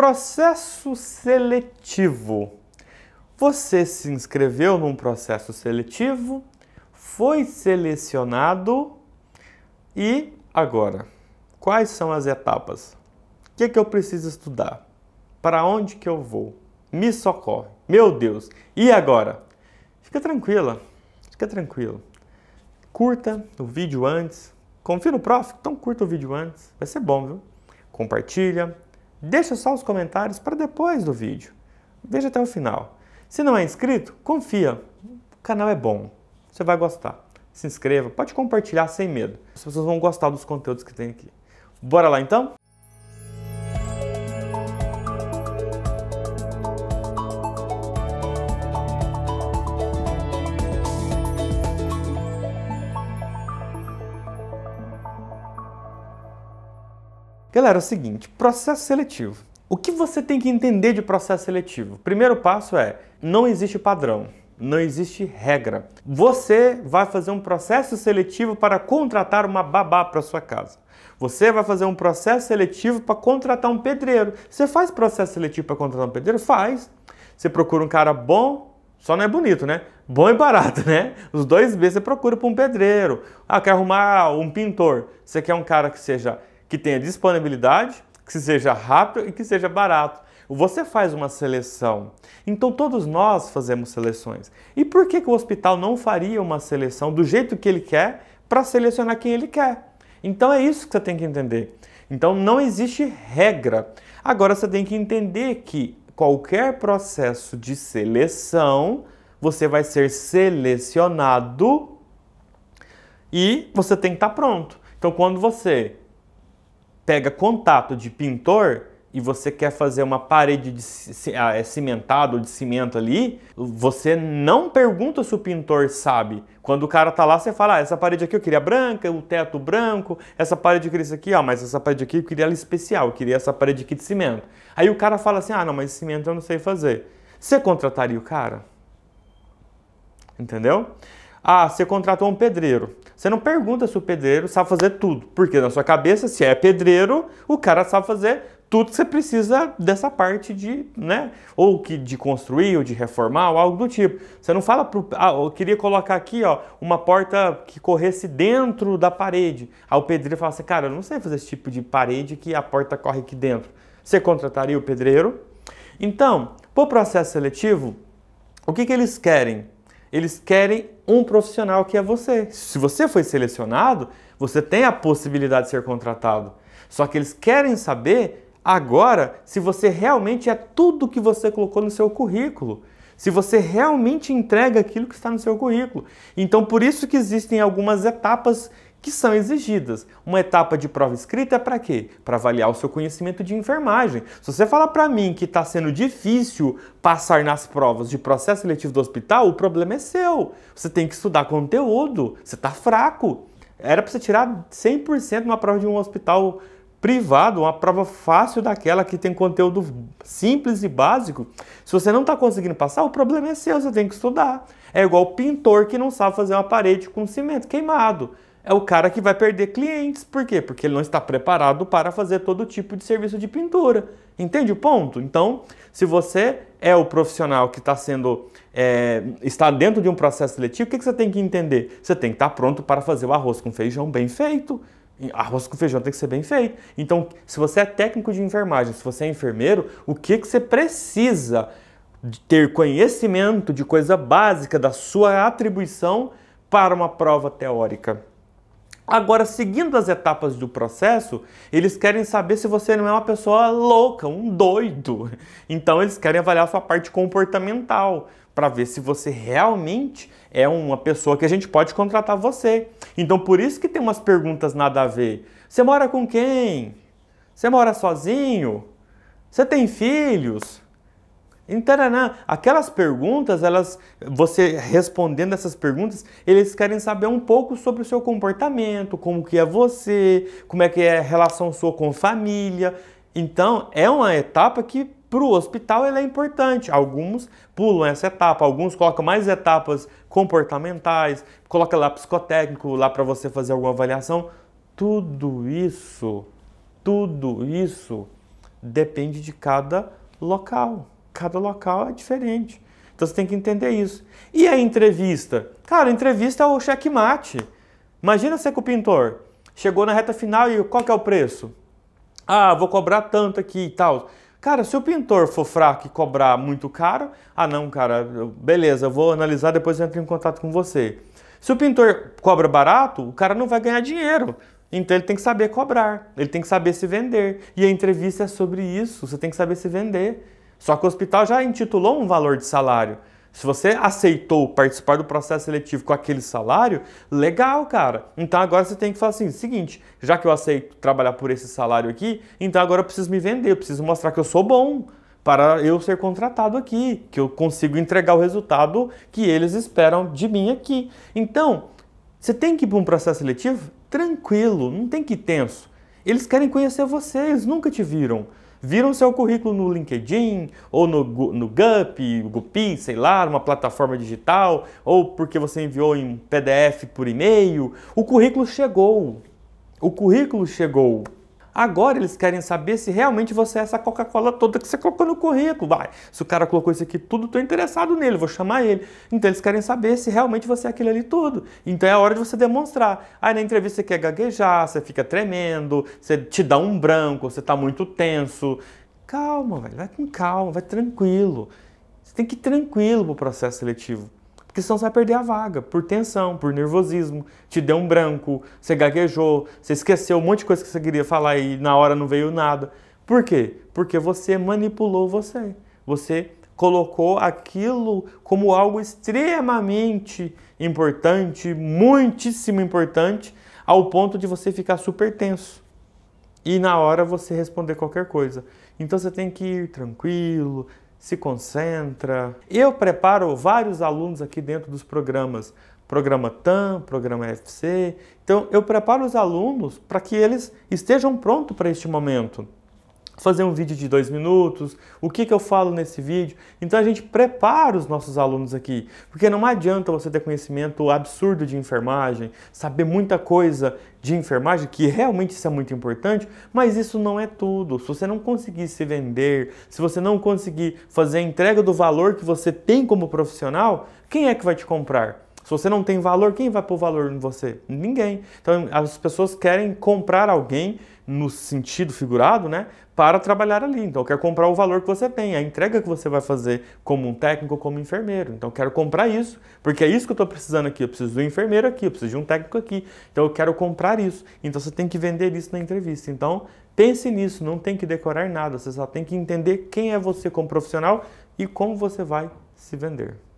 Processo seletivo. Você se inscreveu num processo seletivo, foi selecionado e agora? Quais são as etapas? O que, é que eu preciso estudar? Para onde que eu vou? Me socorre. Meu Deus, e agora? Fica tranquila, fica tranquilo. Curta o vídeo antes. Confia no prof, então curta o vídeo antes. Vai ser bom, viu? Compartilha, Deixa só os comentários para depois do vídeo. Veja até o final. Se não é inscrito, confia. O canal é bom. Você vai gostar. Se inscreva, pode compartilhar sem medo. As pessoas vão gostar dos conteúdos que tem aqui. Bora lá então? Galera, é o seguinte, processo seletivo. O que você tem que entender de processo seletivo? Primeiro passo é, não existe padrão, não existe regra. Você vai fazer um processo seletivo para contratar uma babá para sua casa. Você vai fazer um processo seletivo para contratar um pedreiro. Você faz processo seletivo para contratar um pedreiro? Faz. Você procura um cara bom, só não é bonito, né? Bom e barato, né? Os dois B você procura para um pedreiro. Ah, quer arrumar um pintor. Você quer um cara que seja que tenha disponibilidade, que seja rápido e que seja barato. Você faz uma seleção. Então todos nós fazemos seleções. E por que, que o hospital não faria uma seleção do jeito que ele quer para selecionar quem ele quer? Então é isso que você tem que entender. Então não existe regra. Agora você tem que entender que qualquer processo de seleção, você vai ser selecionado e você tem que estar tá pronto. Então quando você pega contato de pintor e você quer fazer uma parede de ah, é, cimentado de cimento ali, você não pergunta se o pintor sabe. Quando o cara tá lá, você fala: ah, essa parede aqui eu queria branca, o teto branco, essa parede eu queria isso aqui, ó, mas essa parede aqui eu queria ela especial, eu queria essa parede aqui de cimento. Aí o cara fala assim: ah, não, mas cimento eu não sei fazer. Você contrataria o cara? Entendeu? Ah, você contratou um pedreiro. Você não pergunta se o pedreiro sabe fazer tudo, porque na sua cabeça, se é pedreiro, o cara sabe fazer tudo que você precisa dessa parte de, né? Ou que de construir, ou de reformar, ou algo do tipo. Você não fala pro, ah, eu queria colocar aqui, ó, uma porta que corresse dentro da parede. Aí o pedreiro fala assim, cara, eu não sei fazer esse tipo de parede que a porta corre aqui dentro. Você contrataria o pedreiro? Então, pro processo seletivo, o que, que eles querem? Eles querem um profissional que é você. Se você foi selecionado, você tem a possibilidade de ser contratado. Só que eles querem saber agora se você realmente é tudo que você colocou no seu currículo. Se você realmente entrega aquilo que está no seu currículo. Então, por isso que existem algumas etapas que são exigidas. Uma etapa de prova escrita é para quê? Para avaliar o seu conhecimento de enfermagem. Se você falar para mim que está sendo difícil passar nas provas de processo seletivo do hospital, o problema é seu. Você tem que estudar conteúdo, você está fraco. Era para você tirar 100% uma prova de um hospital privado, uma prova fácil daquela que tem conteúdo simples e básico. Se você não está conseguindo passar, o problema é seu, você tem que estudar. É igual o pintor que não sabe fazer uma parede com cimento queimado é o cara que vai perder clientes. Por quê? Porque ele não está preparado para fazer todo tipo de serviço de pintura. Entende o ponto? Então, se você é o profissional que está sendo é, está dentro de um processo seletivo, o que, que você tem que entender? Você tem que estar pronto para fazer o arroz com feijão bem feito. Arroz com feijão tem que ser bem feito. Então, se você é técnico de enfermagem, se você é enfermeiro, o que, que você precisa de ter conhecimento de coisa básica da sua atribuição para uma prova teórica? Agora, seguindo as etapas do processo, eles querem saber se você não é uma pessoa louca, um doido. Então, eles querem avaliar sua parte comportamental para ver se você realmente é uma pessoa que a gente pode contratar você. Então, por isso que tem umas perguntas nada a ver. Você mora com quem? Você mora sozinho? Você tem filhos? Então, aquelas perguntas, elas, você respondendo essas perguntas, eles querem saber um pouco sobre o seu comportamento, como que é você, como é que é a relação sua com família. Então, é uma etapa que para o hospital ela é importante. Alguns pulam essa etapa, alguns colocam mais etapas comportamentais, coloca lá psicotécnico, lá para você fazer alguma avaliação. Tudo isso, tudo isso depende de cada local cada local é diferente. Então você tem que entender isso. E a entrevista? Cara, a entrevista é o checkmate. Imagina você com o pintor. Chegou na reta final e qual que é o preço? Ah, vou cobrar tanto aqui e tal. Cara, se o pintor for fraco e cobrar muito caro, ah não, cara, beleza, vou analisar, depois eu entro em contato com você. Se o pintor cobra barato, o cara não vai ganhar dinheiro. Então ele tem que saber cobrar, ele tem que saber se vender. E a entrevista é sobre isso, você tem que saber se vender. Só que o hospital já intitulou um valor de salário. Se você aceitou participar do processo seletivo com aquele salário, legal, cara. Então agora você tem que falar assim: seguinte, já que eu aceito trabalhar por esse salário aqui, então agora eu preciso me vender, eu preciso mostrar que eu sou bom para eu ser contratado aqui, que eu consigo entregar o resultado que eles esperam de mim aqui. Então, você tem que ir para um processo seletivo tranquilo, não tem que ir tenso. Eles querem conhecer você, eles nunca te viram viram seu currículo no LinkedIn, ou no, no Gup, Gupi, sei lá, uma plataforma digital, ou porque você enviou em PDF por e-mail. O currículo chegou. O currículo chegou. Agora eles querem saber se realmente você é essa Coca-Cola toda que você colocou no currículo. Vai, se o cara colocou isso aqui tudo, estou interessado nele, vou chamar ele. Então eles querem saber se realmente você é aquele ali tudo. Então é a hora de você demonstrar. Aí na entrevista você quer gaguejar, você fica tremendo, você te dá um branco, você está muito tenso. Calma, velho, vai com calma, vai tranquilo. Você tem que ir tranquilo o processo seletivo. Porque senão você vai perder a vaga, por tensão, por nervosismo, te deu um branco, você gaguejou, você esqueceu um monte de coisa que você queria falar e na hora não veio nada. Por quê? Porque você manipulou você. Você colocou aquilo como algo extremamente importante, muitíssimo importante, ao ponto de você ficar super tenso. E na hora você responder qualquer coisa. Então você tem que ir tranquilo, se concentra. Eu preparo vários alunos aqui dentro dos programas, programa TAM, programa FC. Então eu preparo os alunos para que eles estejam prontos para este momento fazer um vídeo de dois minutos, o que, que eu falo nesse vídeo. Então a gente prepara os nossos alunos aqui, porque não adianta você ter conhecimento absurdo de enfermagem, saber muita coisa de enfermagem, que realmente isso é muito importante, mas isso não é tudo. Se você não conseguir se vender, se você não conseguir fazer a entrega do valor que você tem como profissional, quem é que vai te comprar? Se você não tem valor, quem vai pôr valor em você? Ninguém. Então as pessoas querem comprar alguém no sentido figurado, né, para trabalhar ali. Então, eu quero comprar o valor que você tem, a entrega que você vai fazer como um técnico, como enfermeiro. Então, eu quero comprar isso, porque é isso que eu estou precisando aqui. Eu preciso de um enfermeiro aqui, eu preciso de um técnico aqui. Então, eu quero comprar isso. Então, você tem que vender isso na entrevista. Então, pense nisso, não tem que decorar nada. Você só tem que entender quem é você como profissional e como você vai se vender.